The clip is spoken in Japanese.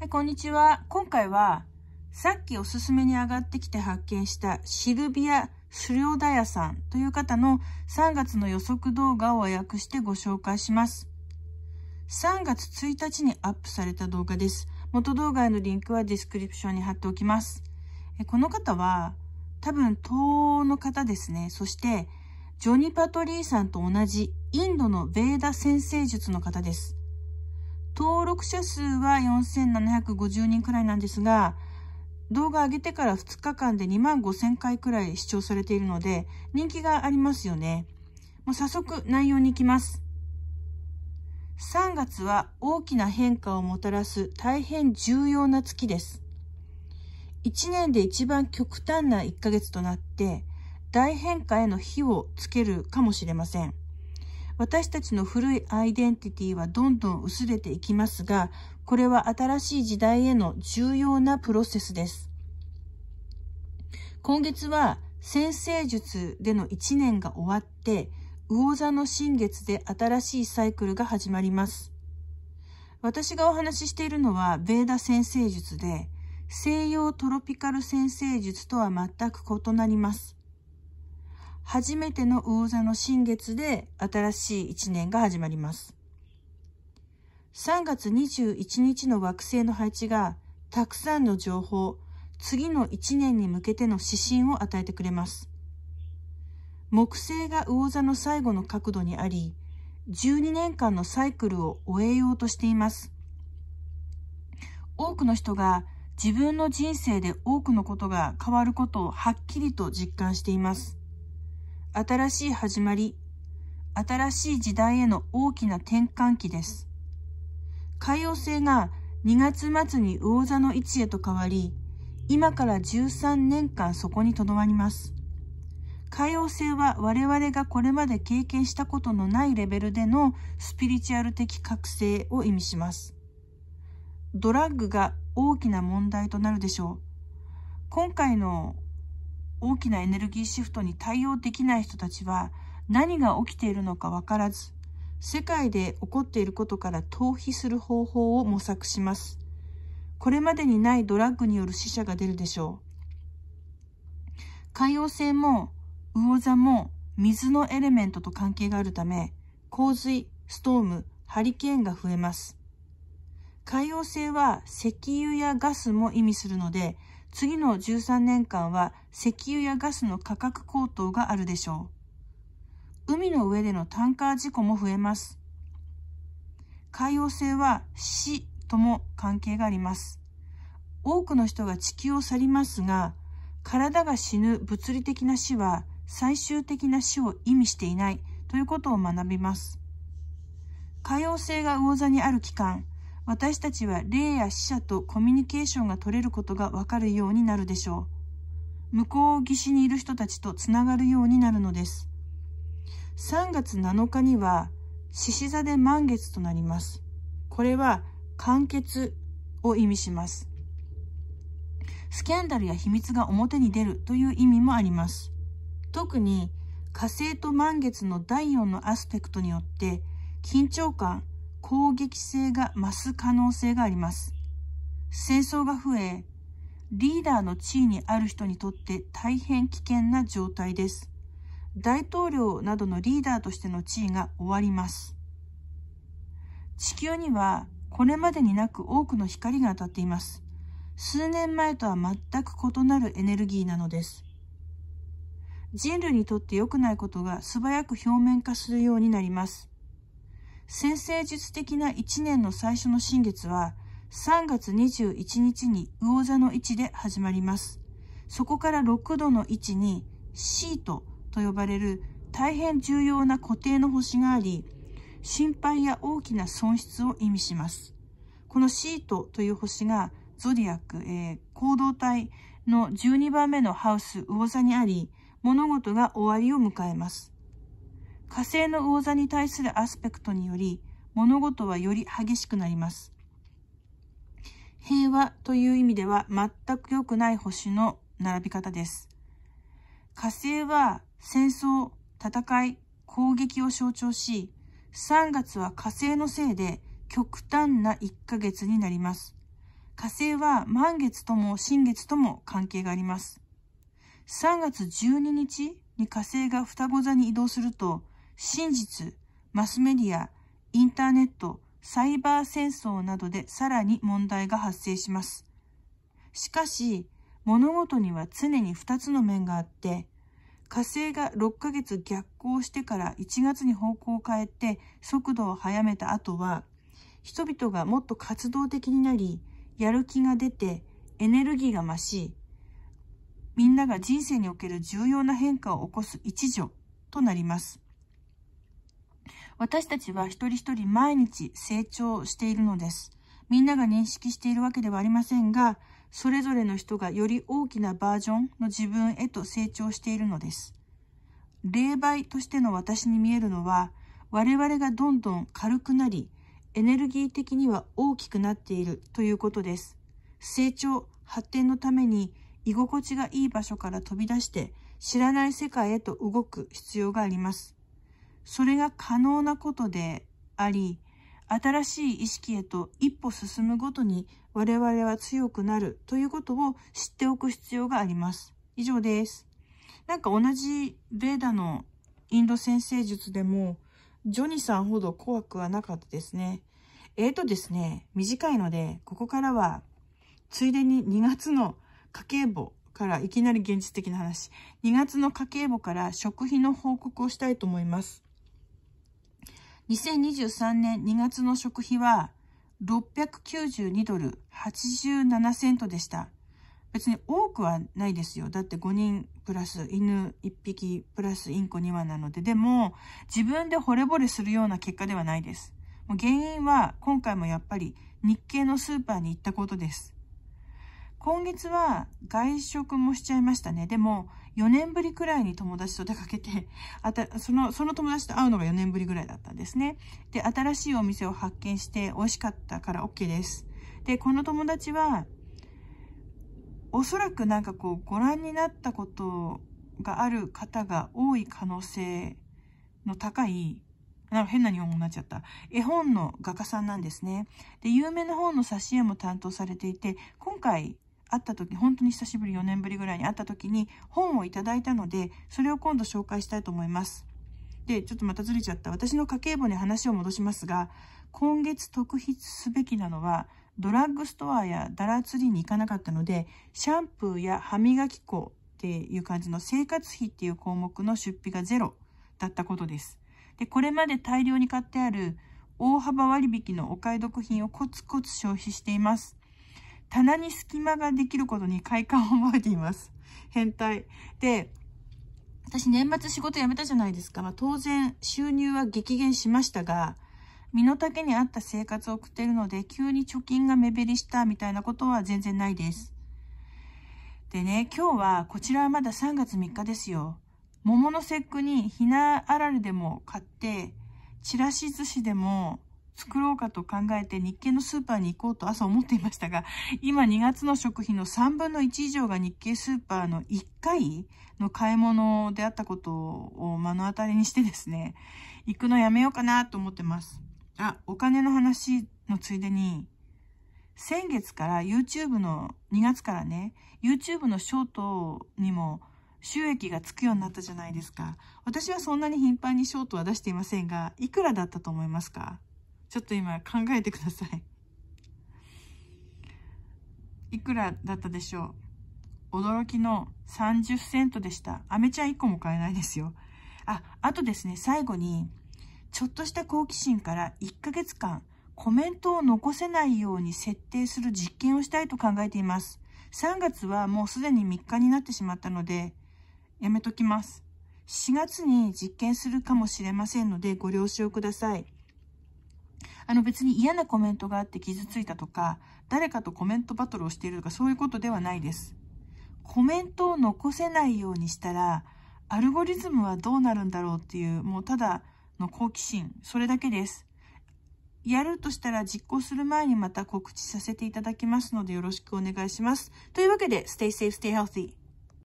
はい、こんにちは。今回は、さっきおすすめに上がってきて発見したシルビア・スリョダヤさんという方の3月の予測動画を訳してご紹介します。3月1日にアップされた動画です。元動画へのリンクはディスクリプションに貼っておきます。この方は多分東欧の方ですね。そしてジョニ・パトリーさんと同じインドのベーダ先生術の方です。登録者数は4750人くらいなんですが、動画上げてから2日間で2万5000回くらい視聴されているので、人気がありますよね。もう早速内容に行きます。3月は大きな変化をもたらす大変重要な月です。1年で一番極端な1ヶ月となって、大変化への火をつけるかもしれません。私たちの古いアイデンティティはどんどん薄れていきますが、これは新しい時代への重要なプロセスです。今月は先生術での1年が終わって、魚座の新月で新しいサイクルが始まります。私がお話ししているのはベーダ先生術で、西洋トロピカル先生術とは全く異なります。初めての魚座の新月で新しい一年が始まります。3月21日の惑星の配置がたくさんの情報、次の一年に向けての指針を与えてくれます。木星が魚座の最後の角度にあり、12年間のサイクルを終えようとしています。多くの人が自分の人生で多くのことが変わることをはっきりと実感しています。新しい始まり、新しい時代への大きな転換期です。海王星が2月末に魚座の位置へと変わり、今から13年間そこにとどまります。海王星は我々がこれまで経験したことのないレベルでのスピリチュアル的覚醒を意味します。ドラッグが大きな問題となるでしょう。今回の大きなエネルギーシフトに対応できない人たちは何が起きているのか分からず、世界で起こっていることから逃避する方法を模索します。これまでにないドラッグによる死者が出るでしょう。海洋星も魚座も水のエレメントと関係があるため、洪水、ストーム、ハリケーンが増えます。海洋星は石油やガスも意味するので、次の13年間は石油やガスの価格高騰があるでしょう。海の上でのタンカー事故も増えます。海洋性は死とも関係があります。多くの人が地球を去りますが、体が死ぬ物理的な死は最終的な死を意味していないということを学びます。海洋性が魚座にある期間、私たちは霊や死者とコミュニケーションが取れることがわかるようになるでしょう。向こう岸にいる人たちとつながるようになるのです。3月7日には、獅子座で満月となります。これは、完結を意味します。スキャンダルや秘密が表に出るという意味もあります。特に火星と満月の第4のアスペクトによって緊張感、攻撃性が増す可能性があります。戦争が増え、リーダーの地位にある人にとって大変危険な状態です。大統領などのリーダーとしての地位が終わります。地球にはこれまでになく多くの光が当たっています。数年前とは全く異なるエネルギーなのです。人類にとって良くないことが素早く表面化するようになります。先生術的な1年の最初の新月は、3月21日に魚座の位置で始まります。そこから6度の位置にシートと呼ばれる大変重要な固定の星があり、心配や大きな損失を意味します。このシートという星がゾディアック、えー、行動体の12番目のハウス魚座にあり、物事が終わりを迎えます。火星の魚座に対するアスペクトにより、物事はより激しくなります。平和という意味では全く良くない星の並び方です。火星は戦争、戦い、攻撃を象徴し、3月は火星のせいで極端な1ヶ月になります。火星は満月とも新月とも関係があります。3月12日に火星が双子座に移動すると、真実、マスメディア、インターネット、サイバー戦争などでさらに問題が発生します。しかし、物事には常に2つの面があって、火星が6ヶ月逆行してから1月に方向を変えて速度を速めた後は、人々がもっと活動的になり、やる気が出てエネルギーが増し、みんなが人生における重要な変化を起こす一助となります。私たちは一人一人毎日成長しているのです。みんなが認識しているわけではありませんが、それぞれの人がより大きなバージョンの自分へと成長しているのです。霊媒としての私に見えるのは、我々がどんどん軽くなり、エネルギー的には大きくなっているということです。成長、発展のために居心地がいい場所から飛び出して、知らない世界へと動く必要があります。それが可能なことであり、新しい意識へと一歩進むごとに我々は強くなるということを知っておく必要があります。以上です。なんか同じベーダのインド先生術でも、ジョニさんほど怖くはなかったですね。えーとですね、短いので、ここからは、ついでに2月の家計簿からいきなり現実的な話2月の家計簿から食費の報告をしたいと思います2023年2月の食費は692ドル87セントでした。別に多くはないですよ。だって5人プラス犬1匹プラスインコ2羽なので、でも自分で惚れ惚れするような結果ではないです。もう原因は今回もやっぱり日系のスーパーに行ったことです。今月は外食もしちゃいましたね。でも、4年ぶりくらいに友達と出かけて、あた、その、その友達と会うのが4年ぶりぐらいだったんですね。で、新しいお店を発見して美味しかったから OK です。で、この友達は、おそらくなんかこう、ご覧になったことがある方が多い可能性の高い、なんか変な日本語になっちゃった。絵本の画家さんなんですね。で、有名な本の挿絵も担当されていて、今回会った時、本当に久しぶり4年ぶりぐらいに会った時に本をいただいたので、それを今度紹介したいと思います。で、ちょっとまたずれちゃった。私の家計簿に話を戻しますが、今月特筆すべきなのは、ドラッグストアやダラ釣りに行かなかったので、シャンプーや歯磨き粉っていう感じの生活費っていう項目の出費がゼロだったことです。で、これまで大量に買ってある大幅割引のお買い得品をコツコツ消費しています。棚に隙間ができることに快感を覚えています。変態。で、私年末仕事辞めたじゃないですか。まあ、当然収入は激減しましたが、身の丈に合った生活を送っているので、急に貯金が目減りしたみたいなことは全然ないです。でね、今日は、こちらはまだ3月3日ですよ。桃の節句にひなあられでも買って、ちらし寿司でも作ろうかと考えて日系のスーパーに行こうと朝思っていましたが、今2月の食品の3分の1以上が日系スーパーの1回の買い物であったことを目の当たりにしてですね、行くのやめようかなと思ってます。あ、お金の話のついでに、先月から YouTube の、2月からね、YouTube のショートにも収益がつくようになったじゃないですか。私はそんなに頻繁にショートは出していませんが、いくらだったと思いますかちょっと今考えてください。いくらだったでしょう驚きの30セントでした。アメちゃん1個も買えないですよ。あ、あとですね、最後に、ちょっとした好奇心から1ヶ月間、コメントを残せないように設定する実験をしたいと考えています。3月はもうすでに3日になってしまったので、やめときます。4月に実験するかもしれませんので、ご了承ください。あの別に嫌なコメントがあって傷ついたとか、誰かとコメントバトルをしているとかそういうことではないです。コメントを残せないようにしたら、アルゴリズムはどうなるんだろうっていう、もうただの好奇心、それだけです。やるとしたら実行する前にまた告知させていただきますのでよろしくお願いします。というわけで、Stay safe, stay healthy.